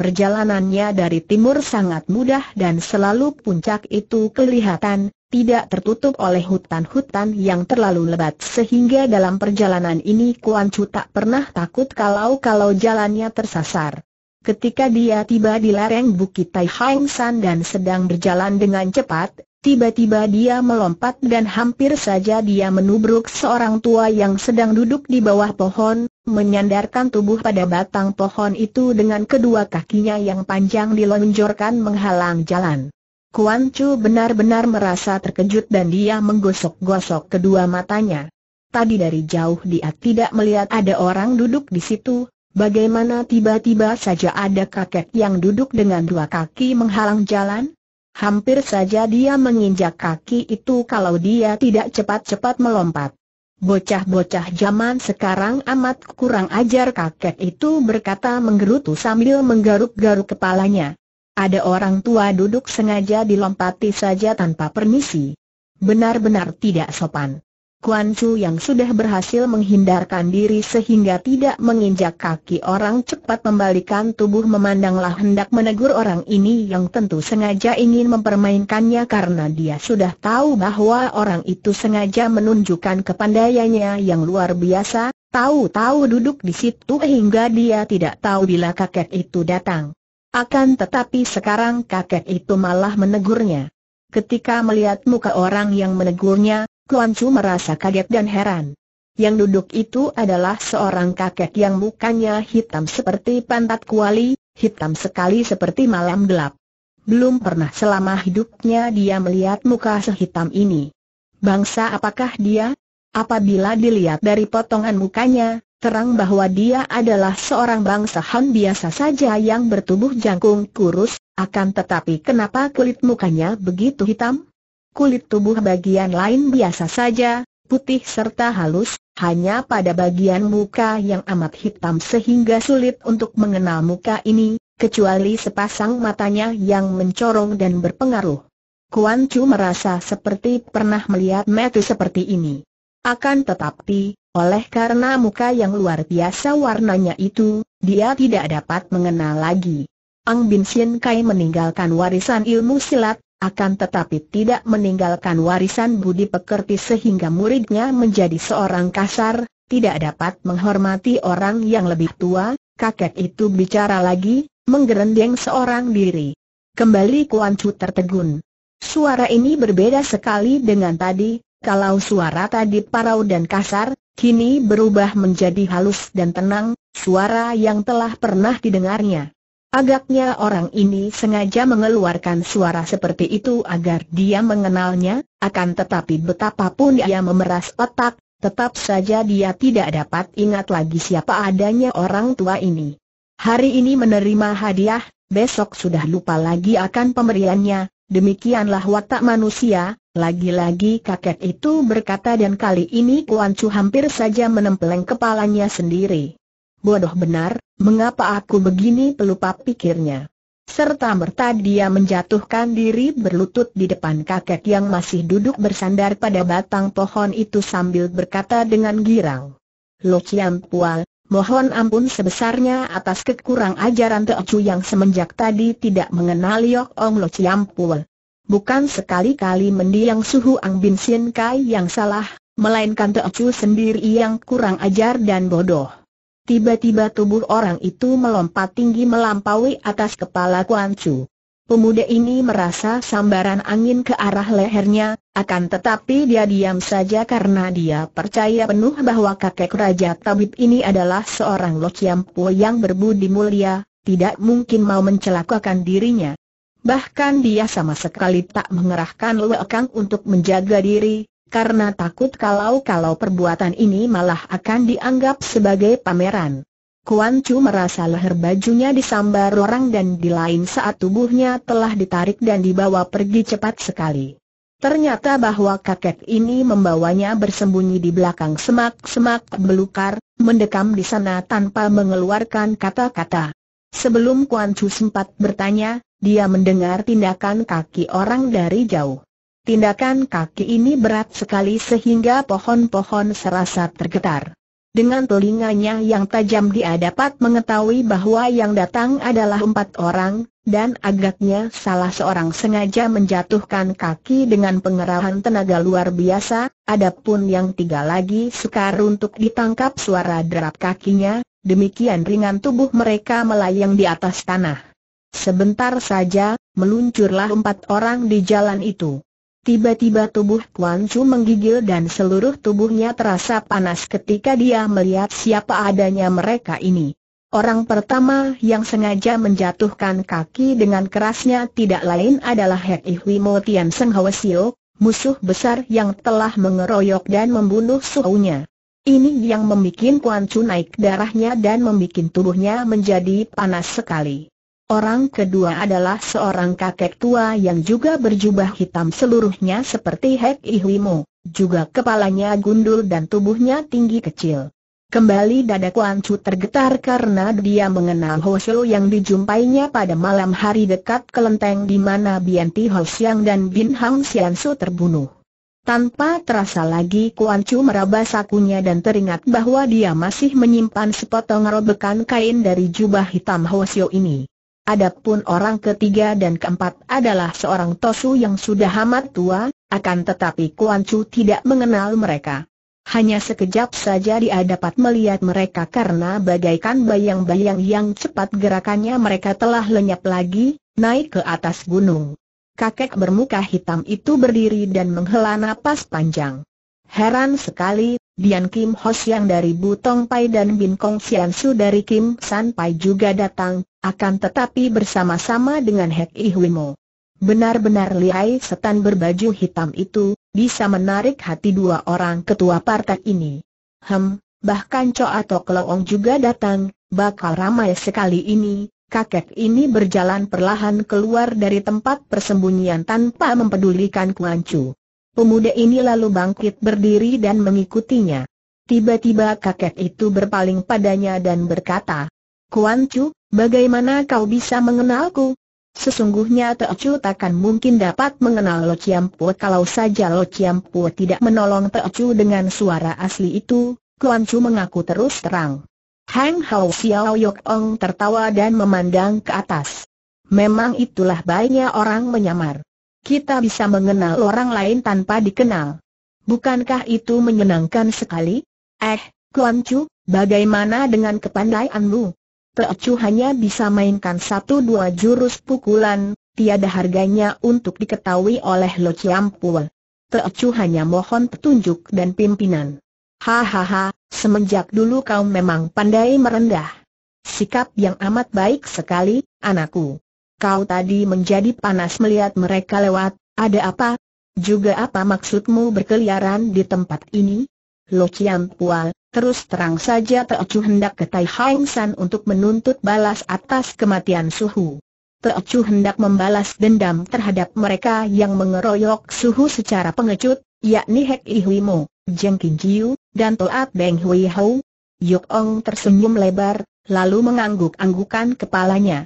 Perjalanannya dari timur sangat mudah dan selalu puncak itu kelihatan, tidak tertutup oleh hutan-hutan yang terlalu lebat sehingga dalam perjalanan ini Kuan Chu tak pernah takut kalau-kalau jalannya tersasar. Ketika dia tiba di lereng Bukit Tai Hang San dan sedang berjalan dengan cepat, tiba-tiba dia melompat dan hampir saja dia menubruk seorang tua yang sedang duduk di bawah pohon, menyandarkan tubuh pada batang pohon itu dengan kedua kakinya yang panjang dilonjorkan menghalang jalan. Kuan Chu benar-benar merasa terkejut dan dia menggosok-gosok kedua matanya. Tadi dari jauh dia tidak melihat ada orang duduk di situ, bagaimana tiba-tiba saja ada kakek yang duduk dengan dua kaki menghalang jalan? Hampir saja dia menginjak kaki itu kalau dia tidak cepat-cepat melompat. Bocah-bocah zaman sekarang amat kurang ajar kakek itu berkata menggerutu sambil menggaruk-garuk kepalanya. Ada orang tua duduk sengaja dilompati saja tanpa permisi. Benar-benar tidak sopan. Kuan Chu yang sudah berhasil menghindarkan diri sehingga tidak menginjak kaki orang cepat membalikan tubuh memandanglah hendak menegur orang ini yang tentu sengaja ingin mempermainkannya karena dia sudah tahu bahwa orang itu sengaja menunjukkan kepandaiannya yang luar biasa, tahu-tahu duduk di situ hingga dia tidak tahu bila kakek itu datang. Akan tetapi sekarang kakek itu malah menegurnya. Ketika melihat muka orang yang menegurnya, Kuan Chu merasa kaget dan heran. Yang duduk itu adalah seorang kakek yang mukanya hitam seperti pantat kuali, hitam sekali seperti malam gelap. Belum pernah selama hidupnya dia melihat muka sehitam ini. Bangsa apakah dia? Apabila dilihat dari potongan mukanya, terang bahwa dia adalah seorang bangsa Han biasa saja yang bertubuh jangkung kurus, akan tetapi kenapa kulit mukanya begitu hitam? kulit tubuh bagian lain biasa saja, putih serta halus, hanya pada bagian muka yang amat hitam sehingga sulit untuk mengenal muka ini, kecuali sepasang matanya yang mencorong dan berpengaruh. Kuan Chu merasa seperti pernah melihat metu seperti ini. Akan tetapi, oleh karena muka yang luar biasa warnanya itu, dia tidak dapat mengenal lagi. Ang Bin Sien Kai meninggalkan warisan ilmu silat, akan tetapi tidak meninggalkan warisan budi pekerti sehingga muridnya menjadi seorang kasar, tidak dapat menghormati orang yang lebih tua, kakek itu bicara lagi, menggerendeng seorang diri. Kembali Kuan Chu tertegun. Suara ini berbeda sekali dengan tadi, kalau suara tadi parau dan kasar, kini berubah menjadi halus dan tenang, suara yang telah pernah didengarnya. Agaknya orang ini sengaja mengeluarkan suara seperti itu agar dia mengenalnya, akan tetapi betapapun ia memeras otak, tetap saja dia tidak dapat ingat lagi siapa adanya orang tua ini. Hari ini menerima hadiah, besok sudah lupa lagi akan pemberiannya, demikianlah watak manusia, lagi-lagi kakek itu berkata dan kali ini Kuan Chu hampir saja menempeleng kepalanya sendiri bodoh benar, mengapa aku begini pelupa pikirnya. Serta merta dia menjatuhkan diri berlutut di depan kakek yang masih duduk bersandar pada batang pohon itu sambil berkata dengan girang. Lo Chiam Pual, mohon ampun sebesarnya atas kekurang ajaran Teocu yang semenjak tadi tidak mengenal Yok Ong Lo Chiam Pual. Bukan sekali-kali mendiang suhu Ang Bin Sien Kai yang salah, melainkan Teocu sendiri yang kurang ajar dan bodoh. Tiba-tiba tubuh orang itu melompat tinggi melampaui atas kepala Kuan Chu. Pemuda ini merasa sambaran angin ke arah lehernya, akan tetapi dia diam saja karena dia percaya penuh bahwa kakek Raja Tabib ini adalah seorang Po yang berbudi mulia, tidak mungkin mau mencelakakan dirinya. Bahkan dia sama sekali tak mengerahkan Kang untuk menjaga diri, karena takut kalau-kalau perbuatan ini malah akan dianggap sebagai pameran. Kuan Chu merasa leher bajunya disambar orang dan di lain saat tubuhnya telah ditarik dan dibawa pergi cepat sekali. Ternyata bahwa kakek ini membawanya bersembunyi di belakang semak-semak belukar, mendekam di sana tanpa mengeluarkan kata-kata. Sebelum Kuan Chu sempat bertanya, dia mendengar tindakan kaki orang dari jauh. Tindakan kaki ini berat sekali sehingga pohon-pohon serasa tergetar. Dengan telinganya yang tajam dia dapat mengetahui bahwa yang datang adalah empat orang, dan agaknya salah seorang sengaja menjatuhkan kaki dengan pengerahan tenaga luar biasa, adapun yang tiga lagi sukar untuk ditangkap suara derap kakinya, demikian ringan tubuh mereka melayang di atas tanah. Sebentar saja, meluncurlah empat orang di jalan itu. Tiba-tiba tubuh Kuan Chu menggigil dan seluruh tubuhnya terasa panas ketika dia melihat siapa adanya mereka ini. Orang pertama yang sengaja menjatuhkan kaki dengan kerasnya tidak lain adalah Hek Ihwi Mo Tian Seng Sio, musuh besar yang telah mengeroyok dan membunuh suhunya. Ini yang membuat Kuan Chu naik darahnya dan membuat tubuhnya menjadi panas sekali. Orang kedua adalah seorang kakek tua yang juga berjubah hitam seluruhnya seperti Hek Ihwimo, juga kepalanya gundul dan tubuhnya tinggi kecil. Kembali dada Kuan Chu tergetar karena dia mengenal Shou yang dijumpainya pada malam hari dekat kelenteng di mana Bianti Ho Siang dan Bin Hang Sian Su terbunuh. Tanpa terasa lagi Kuan Chu meraba sakunya dan teringat bahwa dia masih menyimpan sepotong robekan kain dari jubah hitam Shou ini. Adapun orang ketiga dan keempat adalah seorang Tosu yang sudah amat tua, akan tetapi Kuan Chu tidak mengenal mereka. Hanya sekejap saja dia dapat melihat mereka karena bagaikan bayang-bayang yang cepat gerakannya mereka telah lenyap lagi, naik ke atas gunung. Kakek bermuka hitam itu berdiri dan menghela napas panjang. Heran sekali, Dian Kim Hos yang dari Butong Pai dan Bin Kong Sian Su dari Kim San Pai juga datang, akan tetapi bersama-sama dengan Hek Ih Mo. Benar-benar lihai setan berbaju hitam itu, bisa menarik hati dua orang ketua partai ini. Hem, bahkan Cho atau Kloong juga datang, bakal ramai sekali ini, kakek ini berjalan perlahan keluar dari tempat persembunyian tanpa mempedulikan Kuan Chu. Pemuda ini lalu bangkit berdiri dan mengikutinya. Tiba-tiba kakek itu berpaling padanya dan berkata, Kuan Chu, bagaimana kau bisa mengenalku? Sesungguhnya Teo Chu takkan mungkin dapat mengenal Lo Chiam Po kalau saja Lo Chiam Po tidak menolong Teo Chu dengan suara asli itu, Kuan Chu mengaku terus terang. Hang Hao Xiao Yok Ong tertawa dan memandang ke atas. Memang itulah baiknya orang menyamar kita bisa mengenal orang lain tanpa dikenal. Bukankah itu menyenangkan sekali? Eh, Kuan Chu, bagaimana dengan kepandaianmu? Teocu hanya bisa mainkan satu dua jurus pukulan, tiada harganya untuk diketahui oleh Lo Chiampul. Teocu hanya mohon petunjuk dan pimpinan. Hahaha, semenjak dulu kau memang pandai merendah. Sikap yang amat baik sekali, anakku. Kau tadi menjadi panas melihat mereka lewat, ada apa? Juga apa maksudmu berkeliaran di tempat ini? Lo Chiang Pual, terus terang saja Chu hendak ke Tai Hang San untuk menuntut balas atas kematian Suhu. Chu hendak membalas dendam terhadap mereka yang mengeroyok Suhu secara pengecut, yakni Hek Mo, Jeng Kin Jiu, dan Toat Beng Hui Hou. Yuk Ong tersenyum lebar, lalu mengangguk-anggukan kepalanya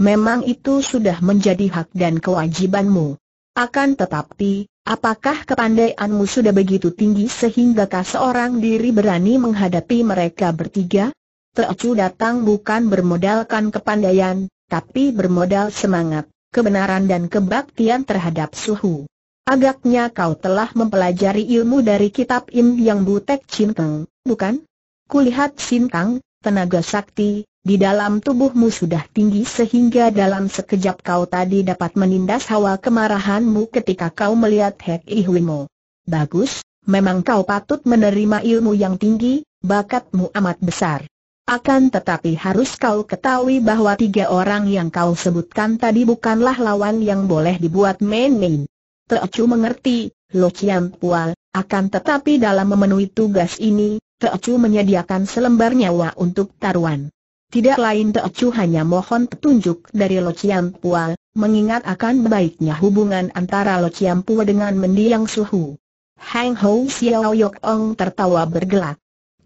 memang itu sudah menjadi hak dan kewajibanmu. Akan tetapi, apakah kepandaianmu sudah begitu tinggi sehinggakah seorang diri berani menghadapi mereka bertiga? Teocu datang bukan bermodalkan kepandaian, tapi bermodal semangat, kebenaran dan kebaktian terhadap suhu. Agaknya kau telah mempelajari ilmu dari kitab Im Yang Butek Cinteng, bukan? Kulihat Sintang, tenaga sakti, di dalam tubuhmu sudah tinggi sehingga dalam sekejap kau tadi dapat menindas hawa kemarahanmu ketika kau melihat Hek Ihwimo. Bagus, memang kau patut menerima ilmu yang tinggi, bakatmu amat besar. Akan tetapi harus kau ketahui bahwa tiga orang yang kau sebutkan tadi bukanlah lawan yang boleh dibuat main-main. Teocu mengerti, Lo Chiam Pual, akan tetapi dalam memenuhi tugas ini, Teocu menyediakan selembar nyawa untuk taruhan. Tidak lain Teocu hanya mohon petunjuk dari Lo Chiam Pua, mengingat akan baiknya hubungan antara Lo Chiam Pua dengan mendiang suhu. Hang Ho Xiao Yok Ong tertawa bergelak.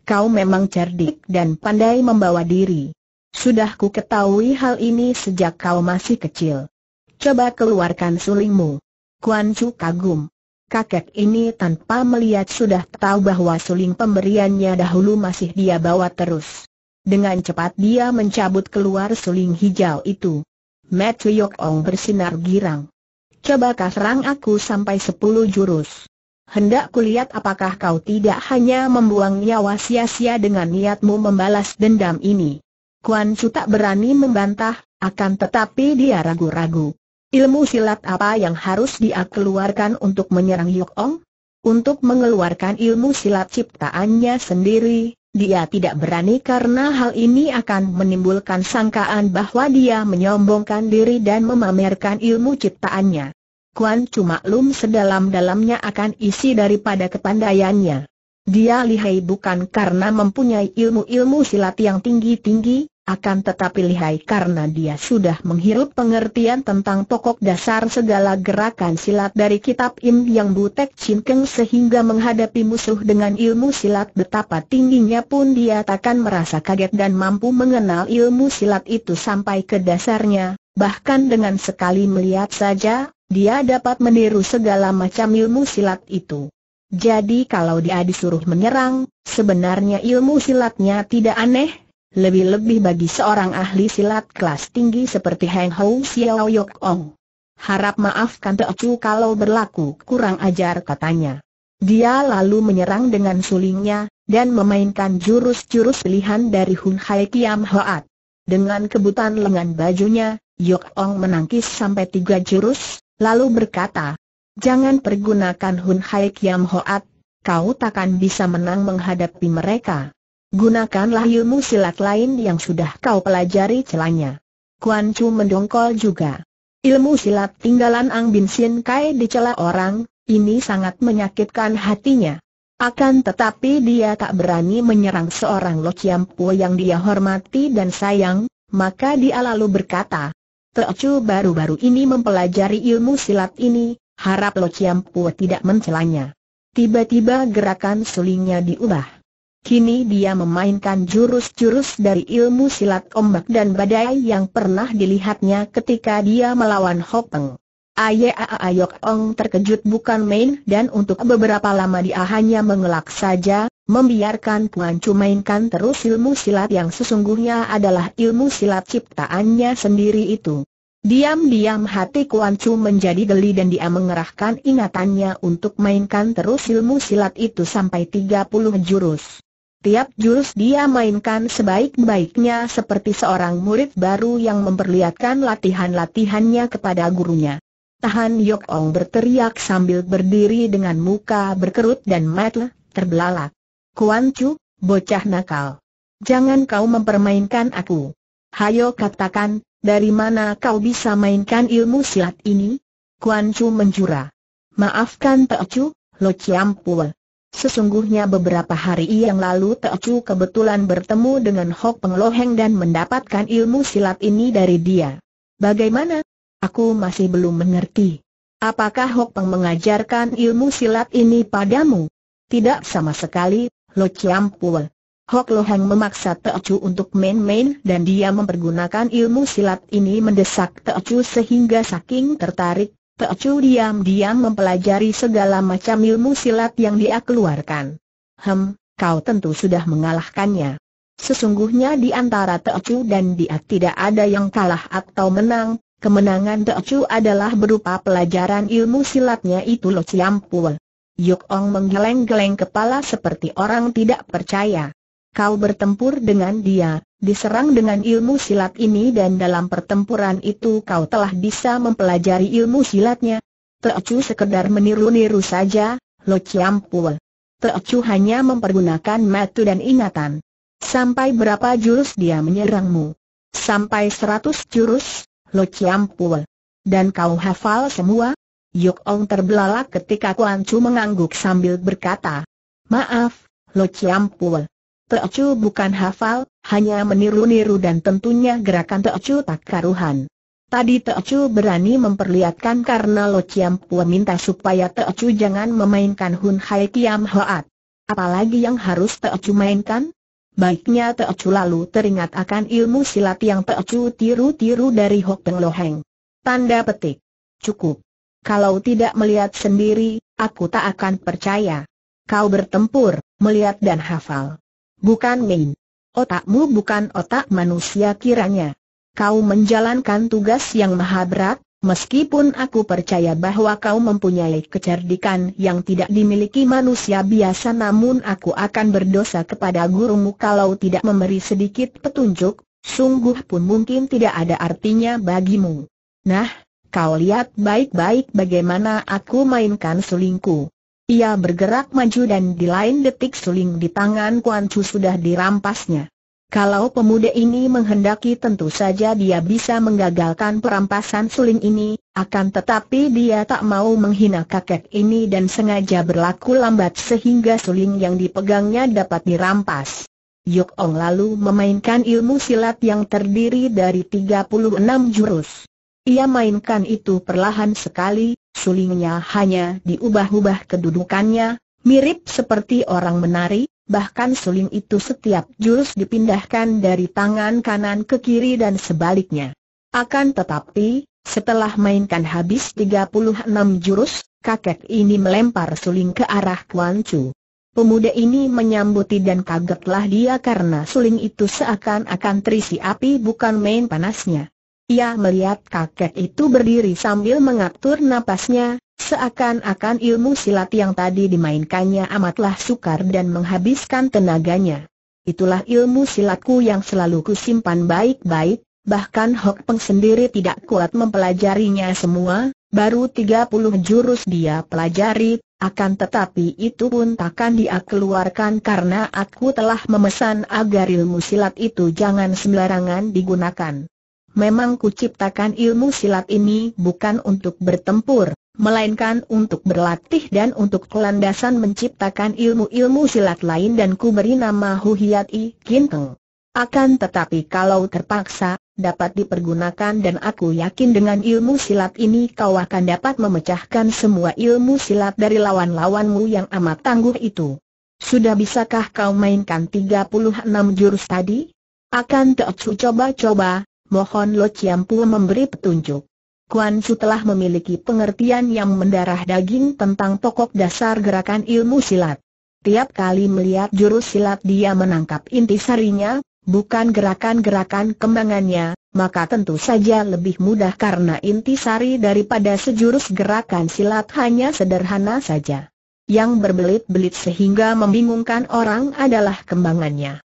Kau memang cerdik dan pandai membawa diri. Sudah ku ketahui hal ini sejak kau masih kecil. Coba keluarkan sulingmu. Kuan Chu kagum. Kakek ini tanpa melihat sudah tahu bahwa suling pemberiannya dahulu masih dia bawa terus. Dengan cepat dia mencabut keluar suling hijau itu. Matt Yok Ong bersinar girang. Coba kau serang aku sampai sepuluh jurus. Hendak kulihat apakah kau tidak hanya membuang nyawa sia-sia dengan niatmu membalas dendam ini. Kuan Chu tak berani membantah, akan tetapi dia ragu-ragu. Ilmu silat apa yang harus dia keluarkan untuk menyerang Yok Ong? Untuk mengeluarkan ilmu silat ciptaannya sendiri, dia tidak berani karena hal ini akan menimbulkan sangkaan bahwa dia menyombongkan diri dan memamerkan ilmu ciptaannya. Kuan cuma lum sedalam-dalamnya akan isi daripada kepandaiannya. Dia lihai bukan karena mempunyai ilmu-ilmu silat yang tinggi-tinggi, akan tetapi lihai karena dia sudah menghirup pengertian tentang pokok dasar segala gerakan silat dari kitab Im Yang Butek Cinkeng sehingga menghadapi musuh dengan ilmu silat betapa tingginya pun dia takkan merasa kaget dan mampu mengenal ilmu silat itu sampai ke dasarnya, bahkan dengan sekali melihat saja, dia dapat meniru segala macam ilmu silat itu. Jadi kalau dia disuruh menyerang, sebenarnya ilmu silatnya tidak aneh, lebih-lebih bagi seorang ahli silat kelas tinggi seperti Heng Hou Xiao Yok Ong. Harap maafkan Teocu kalau berlaku kurang ajar katanya. Dia lalu menyerang dengan sulingnya, dan memainkan jurus-jurus pilihan dari Hun Hai Kiam Hoat. Dengan kebutan lengan bajunya, Yok Ong menangkis sampai tiga jurus, lalu berkata, Jangan pergunakan Hun Hai Kiam Hoat, kau takkan bisa menang menghadapi mereka. Gunakanlah ilmu silat lain yang sudah kau pelajari celanya. Kuan Chu mendongkol juga. Ilmu silat tinggalan Ang Bin Sin Kai dicela orang, ini sangat menyakitkan hatinya. Akan tetapi dia tak berani menyerang seorang Lo Chiam Po yang dia hormati dan sayang, maka dia lalu berkata, "Tercu baru-baru ini mempelajari ilmu silat ini, harap Lo Chiam Po tidak mencelanya. Tiba-tiba gerakan sulingnya diubah. Kini dia memainkan jurus-jurus dari ilmu silat ombak dan badai yang pernah dilihatnya ketika dia melawan Hopeng. Ayok Ong terkejut bukan main dan untuk beberapa lama dia hanya mengelak saja, membiarkan Puan Chu mainkan terus ilmu silat yang sesungguhnya adalah ilmu silat ciptaannya sendiri itu. Diam-diam hati Kuan Chu menjadi geli dan dia mengerahkan ingatannya untuk mainkan terus ilmu silat itu sampai 30 jurus. Tiap jurus dia mainkan sebaik-baiknya seperti seorang murid baru yang memperlihatkan latihan-latihannya kepada gurunya. Tahan Yok Ong berteriak sambil berdiri dengan muka berkerut dan mata terbelalak. Kuan Chu, bocah nakal. Jangan kau mempermainkan aku. Hayo katakan, dari mana kau bisa mainkan ilmu silat ini? Kuan Chu menjura. Maafkan Pak Chu, Lo Chiam Sesungguhnya beberapa hari yang lalu Teocu kebetulan bertemu dengan Hok Peng Pengloheng dan mendapatkan ilmu silat ini dari dia. Bagaimana? Aku masih belum mengerti. Apakah Hok Peng mengajarkan ilmu silat ini padamu? Tidak sama sekali, Lo Chiampul. Hok Loheng memaksa Teocu untuk main-main dan dia mempergunakan ilmu silat ini mendesak Teocu sehingga saking tertarik Teochu diam-diam mempelajari segala macam ilmu silat yang dia keluarkan. Hem, kau tentu sudah mengalahkannya. Sesungguhnya di antara Teochu dan dia tidak ada yang kalah atau menang, kemenangan Teochu adalah berupa pelajaran ilmu silatnya itu Lo Siampul. Yuk Ong menggeleng-geleng kepala seperti orang tidak percaya. Kau bertempur dengan dia, diserang dengan ilmu silat ini dan dalam pertempuran itu kau telah bisa mempelajari ilmu silatnya. Teocu sekedar meniru-niru saja, Lo ciampul. Teocu hanya mempergunakan metu dan ingatan. Sampai berapa jurus dia menyerangmu? Sampai seratus jurus, Lo ciampul. Dan kau hafal semua? Yuk, Ong terbelalak ketika Kuan Chu mengangguk sambil berkata, Maaf, Lo ciampul. Teocu bukan hafal, hanya meniru-niru dan tentunya gerakan Teocu tak karuhan. Tadi Teocu berani memperlihatkan karena Lo Chiam Pua minta supaya Teocu jangan memainkan Hun Hai Kiam Hoat. Apalagi yang harus Teocu mainkan? Baiknya Teocu lalu teringat akan ilmu silat yang Teocu tiru-tiru dari Hok Peng Loheng. Tanda petik. Cukup. Kalau tidak melihat sendiri, aku tak akan percaya. Kau bertempur, melihat dan hafal. Bukan main. Otakmu bukan otak manusia kiranya. Kau menjalankan tugas yang maha berat, meskipun aku percaya bahwa kau mempunyai kecerdikan yang tidak dimiliki manusia biasa namun aku akan berdosa kepada gurumu kalau tidak memberi sedikit petunjuk, sungguh pun mungkin tidak ada artinya bagimu. Nah, kau lihat baik-baik bagaimana aku mainkan selingkuh. Ia bergerak maju dan di lain detik suling di tangan Kuan Chu sudah dirampasnya. Kalau pemuda ini menghendaki tentu saja dia bisa menggagalkan perampasan suling ini, akan tetapi dia tak mau menghina kakek ini dan sengaja berlaku lambat sehingga suling yang dipegangnya dapat dirampas. Yuk Ong lalu memainkan ilmu silat yang terdiri dari 36 jurus. Ia mainkan itu perlahan sekali, Sulingnya hanya diubah-ubah kedudukannya, mirip seperti orang menari, bahkan suling itu setiap jurus dipindahkan dari tangan kanan ke kiri dan sebaliknya. Akan tetapi, setelah mainkan habis 36 jurus, kakek ini melempar suling ke arah Kuan Chu. Pemuda ini menyambuti dan kagetlah dia karena suling itu seakan-akan terisi api bukan main panasnya. Ia melihat kakek itu berdiri sambil mengatur napasnya, seakan-akan ilmu silat yang tadi dimainkannya amatlah sukar dan menghabiskan tenaganya. Itulah ilmu silatku yang selalu kusimpan baik-baik, bahkan Hok Peng sendiri tidak kuat mempelajarinya semua, baru 30 jurus dia pelajari, akan tetapi itu pun takkan dia keluarkan karena aku telah memesan agar ilmu silat itu jangan sembarangan digunakan memang kuciptakan ilmu silat ini bukan untuk bertempur, melainkan untuk berlatih dan untuk landasan menciptakan ilmu-ilmu silat lain dan ku beri nama Hiat I Kinteng. Akan tetapi kalau terpaksa, dapat dipergunakan dan aku yakin dengan ilmu silat ini kau akan dapat memecahkan semua ilmu silat dari lawan-lawanmu yang amat tangguh itu. Sudah bisakah kau mainkan 36 jurus tadi? Akan Teocu coba-coba, mohon Lo Chiampu memberi petunjuk. Kuan Chu telah memiliki pengertian yang mendarah daging tentang pokok dasar gerakan ilmu silat. Tiap kali melihat jurus silat dia menangkap inti sarinya, bukan gerakan-gerakan kembangannya, maka tentu saja lebih mudah karena inti sari daripada sejurus gerakan silat hanya sederhana saja. Yang berbelit-belit sehingga membingungkan orang adalah kembangannya.